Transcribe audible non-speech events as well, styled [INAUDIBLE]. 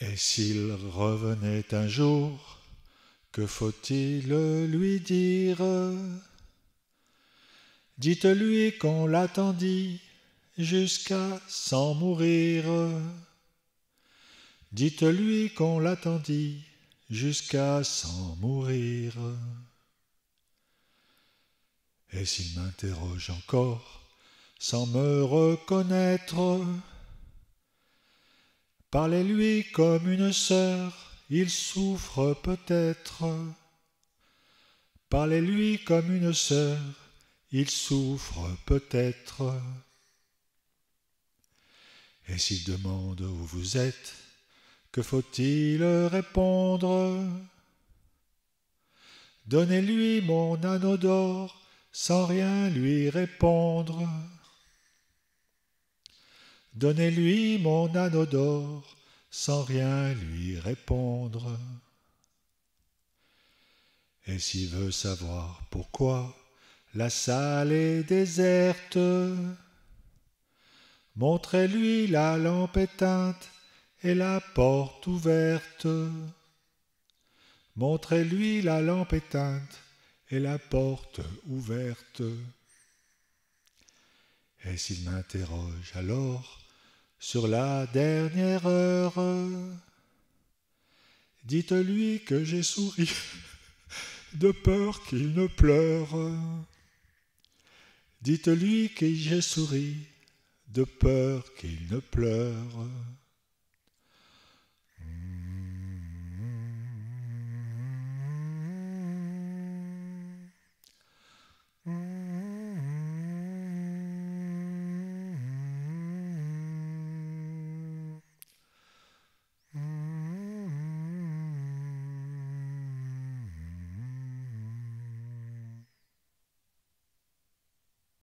Et s'il revenait un jour, que faut-il lui dire Dites-lui qu'on l'attendit jusqu'à s'en mourir. Dites-lui qu'on l'attendit jusqu'à s'en mourir. Et s'il m'interroge encore, sans me reconnaître, Parlez-lui comme une sœur, il souffre peut-être. Parlez-lui comme une sœur, il souffre peut-être. Et s'il demande où vous êtes, que faut-il répondre Donnez-lui mon anneau d'or, sans rien lui répondre. Donnez-lui mon anneau d'or, sans rien lui répondre. Et s'il veut savoir pourquoi la salle est déserte, montrez-lui la lampe éteinte et la porte ouverte. Montrez-lui la lampe éteinte et la porte ouverte. Et s'il m'interroge alors, sur la dernière heure. Dites-lui que j'ai souri [LAUGHS] de peur qu'il ne pleure. Dites-lui que j'ai souri de peur qu'il ne pleure.